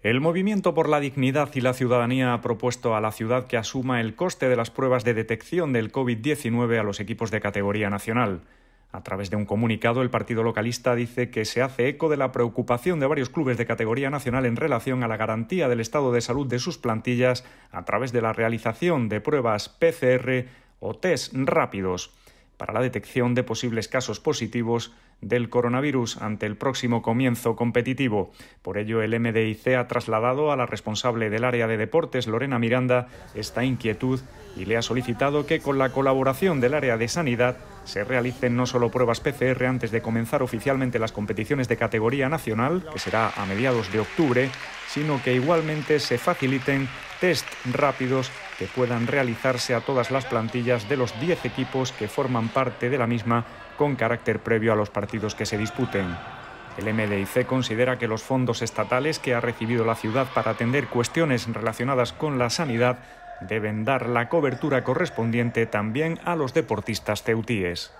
El Movimiento por la Dignidad y la Ciudadanía ha propuesto a la ciudad que asuma el coste de las pruebas de detección del COVID-19 a los equipos de categoría nacional. A través de un comunicado, el Partido Localista dice que se hace eco de la preocupación de varios clubes de categoría nacional en relación a la garantía del estado de salud de sus plantillas a través de la realización de pruebas PCR o test rápidos para la detección de posibles casos positivos del coronavirus ante el próximo comienzo competitivo. Por ello, el MDIC ha trasladado a la responsable del área de deportes, Lorena Miranda, esta inquietud y le ha solicitado que con la colaboración del área de sanidad se realicen no solo pruebas PCR antes de comenzar oficialmente las competiciones de categoría nacional, que será a mediados de octubre, sino que igualmente se faciliten test rápidos que puedan realizarse a todas las plantillas de los 10 equipos que forman parte de la misma con carácter previo a los partidos que se disputen. El MDIC considera que los fondos estatales que ha recibido la ciudad para atender cuestiones relacionadas con la sanidad deben dar la cobertura correspondiente también a los deportistas ceutíes.